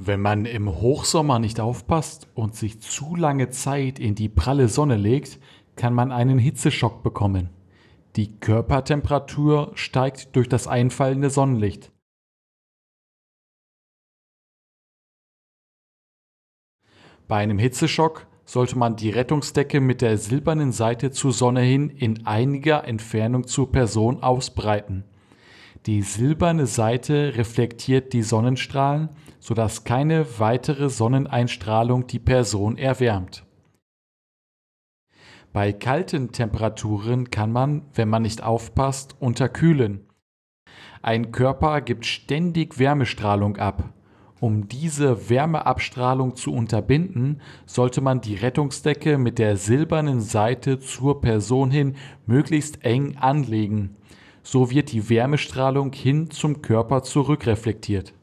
Wenn man im Hochsommer nicht aufpasst und sich zu lange Zeit in die pralle Sonne legt, kann man einen Hitzeschock bekommen. Die Körpertemperatur steigt durch das einfallende Sonnenlicht. Bei einem Hitzeschock sollte man die Rettungsdecke mit der silbernen Seite zur Sonne hin in einiger Entfernung zur Person ausbreiten. Die silberne Seite reflektiert die Sonnenstrahlen, sodass keine weitere Sonneneinstrahlung die Person erwärmt. Bei kalten Temperaturen kann man, wenn man nicht aufpasst, unterkühlen. Ein Körper gibt ständig Wärmestrahlung ab. Um diese Wärmeabstrahlung zu unterbinden, sollte man die Rettungsdecke mit der silbernen Seite zur Person hin möglichst eng anlegen so wird die Wärmestrahlung hin zum Körper zurückreflektiert.